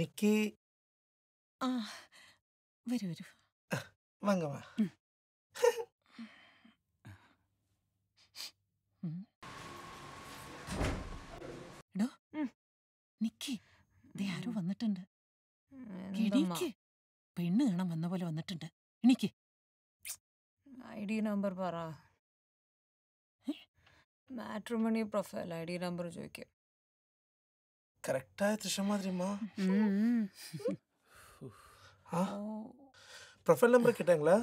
നിക്കി ആ വരൂ വരൂ വാങ്ങമ്മ എടോ നിക്കി ദേ ആരോ വന്നിട്ടുണ്ട് എണീക്ക് പെണ്ണ് കാണാൻ വന്ന പോലെ വന്നിട്ടുണ്ട് എണീക്ക് ഐ ഡി നമ്പർ പറ matrimony profile I D number ചോദിക്കും கரெக்டாக த்ரிஷா மாதிரிம்மா ஆ ப்ரொஃபைல் நம்பர் கேட்டாங்களா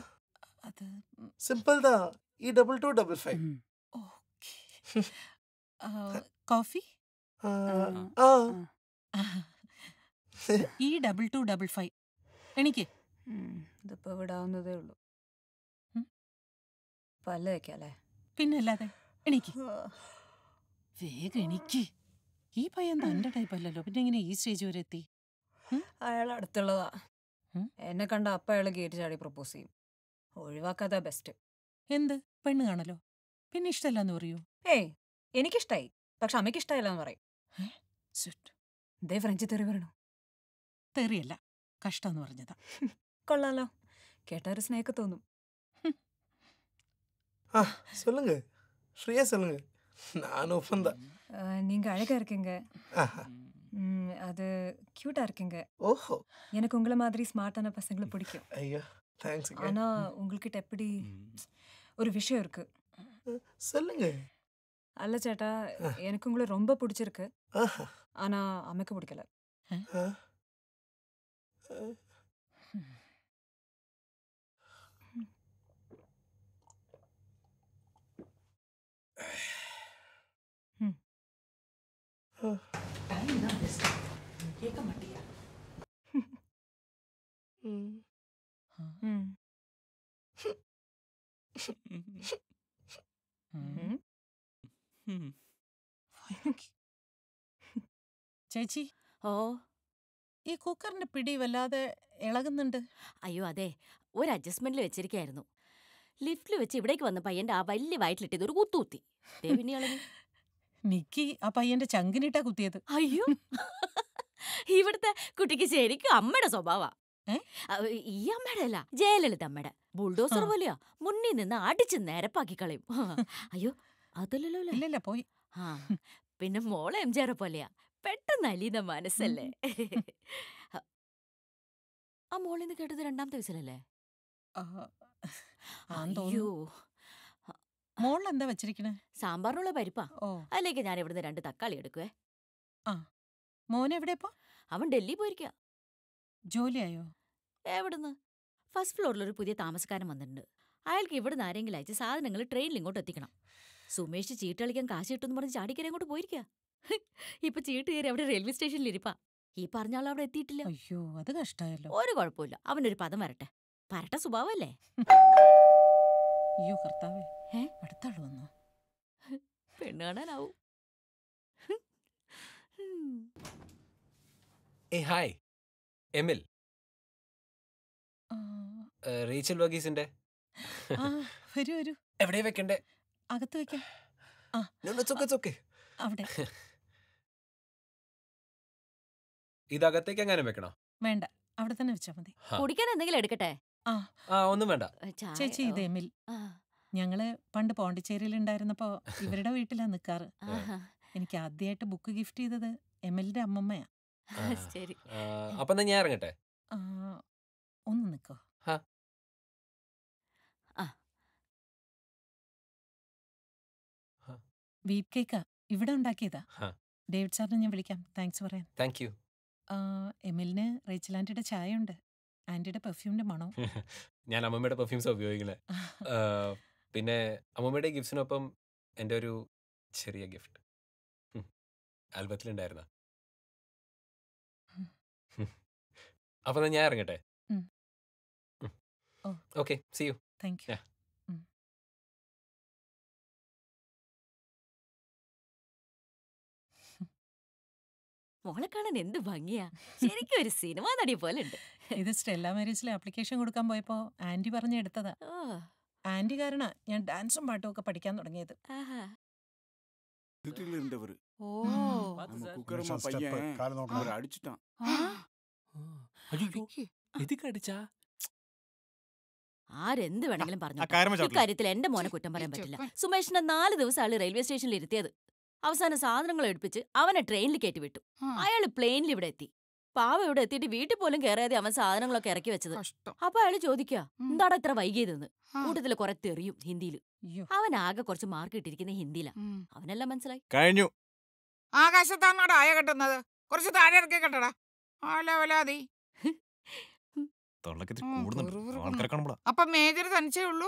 அது சிம்பிள் தான் E double two double five okay coffee ஆ E double two double five എനിക്ക് ഇതിപ്പോൾ വിടാവുന്നതേ ഉള്ളൂ പല്ല വയ്ക്കാല്ലേ പിന്നല്ലാതെ എനിക്ക് വേഗം എനിക്ക് ഈ പയ്യൻ തന്റെ ടൈപ്പ് അല്ലല്ലോ പിന്നെ എങ്ങനെ ഈ സ്റ്റേജ് വരെ എത്തി അയാൾ അടുത്തുള്ളതാ എന്നെ കണ്ട അപ്പ അയാൾ ഗേറ്റ് ചാടി പ്രപ്പോസ് ചെയ്യും ഒഴിവാക്കാതാ ബെസ്റ്റ് എന്ത് പെണ്ണ് കാണലോ പിന്നെ ഇഷ്ടമല്ലെന്ന് പറയൂ ഏയ് എനിക്കിഷ്ടായി പക്ഷെ അമ്മയ്ക്ക് ഇഷ്ടമല്ലെന്ന് പറയും ഫ്രഞ്ച് തെറി പറയണു തെറിയല്ല കഷ്ടം പറഞ്ഞതാ കൊള്ളാലോ കേട്ടാ ഒരു സ്നേഹ തോന്നും சொல்லுங்க ஸ்ரீயா சொல்லுங்க நானும் ஒப்பந்தான் நீங்கள் அழகாக இருக்கீங்க அது க்யூட்டாக இருக்கீங்க ஓஹோ எனக்கு உங்களை மாதிரி ஸ்மார்ட்டான பசங்களை பிடிக்கும் ஐயா தேங்க்ஸ் ஆனால் உங்கள்கிட்ட எப்படி ஒரு விஷயம் இருக்கு சொல்லுங்க அல்ல சேட்டா எனக்கு உங்களை ரொம்ப பிடிச்சிருக்கு ஆனால் அமைக்க பிடிக்கல ചേച്ചി ഓ ഈ കുക്കറിന്റെ പിടി വല്ലാതെ ഇളകുന്നുണ്ട് അയ്യോ അതെ ഒരു അഡ്ജസ്റ്റ്മെന്റിൽ വെച്ചിരിക്കായിരുന്നു ലിഫ്റ്റിൽ വെച്ച് ഇവിടേക്ക് വന്ന പയ്യന്റെ ആ വലിയ വയറ്റിലിട്ടത് ഒരു കുത്തുകുത്തി നിക്കി ആ പയ്യന്റെ ചങ്കിനിട്ടാ കുത്തിയത് അയ്യോ ഇവിടുത്തെ കുട്ടിക്ക് ശരിക്കും അമ്മയുടെ സ്വഭാവ ഈ അമ്മയുടെ അല്ല ജയലളിതമ്മയുടെ ബുൾഡോസർ പോലെയാ മുന്നിൽ നിന്ന് അടിച്ച് നിരപ്പാക്കി കളയും അയ്യോ അതല്ലല്ലോ ഇല്ലല്ല പോയി ആ പിന്നെ മോളെ എം ജെറെ പോലെയാ പെട്ടെന്ന് അലീന മനസ്സല്ലേ ആ മോളിന്ന് കേട്ടത് രണ്ടാമത്തെ വയസ്സിലല്ലേ അയ്യോ മോളിൽ എന്താ വെച്ചിരിക്കണേ സാമ്പാറിനുള്ള പരിപ്പാ അല്ലേക്ക് ഞാൻ ഇവിടുന്ന് രണ്ട് തക്കാളി എടുക്കുവേ ആ മോൻ എവിടെയപ്പോ അവൻ ഡൽഹി പോയിരിക്കാ ജോലിയായോ എവിടുന്ന് ഫസ്റ്റ് ഫ്ലോറിൽ ഒരു പുതിയ താമസക്കാരൻ വന്നിട്ടുണ്ട് അയാൾക്ക് ഇവിടുന്ന് ആരെങ്കിലും അയച്ച് സാധനങ്ങൾ ട്രെയിനിൽ ഇങ്ങോട്ട് എത്തിക്കണം സുമേഷ് ചീട്ട് കളിക്കാൻ കാശ് കിട്ടുമെന്ന് പറഞ്ഞ് ചാടിക്കര അങ്ങോട്ട് പോയിരിക്കാ ഇപ്പൊ ചീട്ട് കയറി അവിടെ റെയിൽവേ സ്റ്റേഷനിൽ ഇരിപ്പാ ഈ പറഞ്ഞ ആൾ അവിടെ എത്തിയിട്ടില്ല അയ്യോ അത് കഷ്ടായല്ലോ ഒരു കുഴപ്പമില്ല അവനൊരു പദം വരട്ടെ പരട്ട സ്വഭാവല്ലേ അയ്യോ കർത്താവേ അടുത്താൾ വന്നു പെണ്ണ് കാണാനാവും ഏ ഹായ് എമിൽ ആ, റീച്ചൽ വഗീസിന്റെ ആ, വരൂ വരൂ എവിടെ വെക്കണ്ടേ അകത്ത് വെക്കാം No, no, it's okay, it's okay. അവിടെ എങ്ങനെ വെക്കണോ വേണ്ട അവിടെ തന്നെ വെച്ചാ മതി ആ. കുടിക്കാൻ എന്തെങ്കിലും എടുക്കട്ടെ ആ ഒന്നും വേണ്ട ചേച്ചി ഇത് എമിൽ ആ, ഞങ്ങള് പണ്ട് പോണ്ടിച്ചേരിയിൽ ഇവരുടെ വീട്ടിലാ നിക്കാറ് എനിക്ക് ആദ്യമായിട്ട് ബുക്ക് ഗിഫ്റ്റ് ചെയ്തത് എമിലിന്റെ അമ്മമ്മയാ ശരി അപ്പൊ എന്നാ ഞാൻ ഇറങ്ങട്ടെ ഒന്ന് നിക്കോ ആ ഇവിടെ ഉണ്ടാക്കിയതാ ഡേവിഡ് സാറിനെ ഞാൻ വിളിക്കാം താങ്ക്സ് പറയാൻ താങ്ക് യു എമിലിന് റേച്ചൽ ചായ ഉണ്ട് ആന്റിയുടെ പെർഫ്യൂമിന്റെ മണം ഞാൻ അമ്മമ്മയുടെ പെർഫ്യൂംസ് ഉപയോഗിക്കുന്നത് പിന്നെ അമ്മമ്മയുടെ ഗിഫ്റ്റിനൊപ്പം എൻ്റെ ഒരു ചെറിയ ഗിഫ്റ്റ് ആൽബത്തിലുണ്ടായിരുന്ന അപ്പൊ ഞാൻ ഇറങ്ങട്ടെ okay see you thank you മോളെ കാണാൻ എന്ത് ഭംഗിയാ ശരിക്കും ഒരു സിനിമ നടി പോലെ ഉണ്ട് ഇത് സ്റ്റെല്ല മാരേജിലെ ആപ്ലിക്കേഷൻ കൊടുക്കാൻ പോയപ്പോ ആന്റി എടുത്തതാ ആന്റി കാരണ ഞാൻ ഡാൻസും പാട്ടും ഒക്കെ പഠിക്കാൻ തുടങ്ങിയത് ഓ ആരെന്ത് വേണമെങ്കിലും പറഞ്ഞു ഇക്കാര്യത്തിൽ എന്റെ മോനെ കുറ്റം പറയാൻ പറ്റില്ല സുമേഷിനെ നാല് ദിവസം ആള് റെയിൽവേ സ്റ്റേഷനിൽ ഇരുത്തിയത് അവസാനം സാധനങ്ങൾ എടുപ്പിച്ച് അവനെ ട്രെയിനിൽ കയറ്റി വിട്ടു അയാൾ പ്ലെയിനിൽ ഇവിടെ എത്തി പാവ ഇവിടെ എത്തിയിട്ട് വീട്ടിൽ പോലും കയറിയാതെ അവൻ സാധനങ്ങളൊക്കെ ഇറക്കി വെച്ചത് അപ്പൊ അയാള് ചോദിക്കുക എന്താണ് ഇത്ര വൈകിയതെന്ന് കൂട്ടത്തിൽ കുറെ തെറിയും ഹിന്ദിയിൽ അവൻ ആകെ കുറച്ച് മാർക്ക് ഇട്ടിരിക്കുന്ന ഹിന്ദിയിലാ അവനെല്ലാം മനസ്സിലായി കഴിഞ്ഞു ആകാശത്താണോ ആയ കെട്ടുന്നത് കുറച്ച് താഴെ ഇറക്കി കെട്ടടാ തൊള്ളക്ക് കൂടുതൽ അപ്പൊ മേജർ തനിച്ചേ ഉള്ളൂ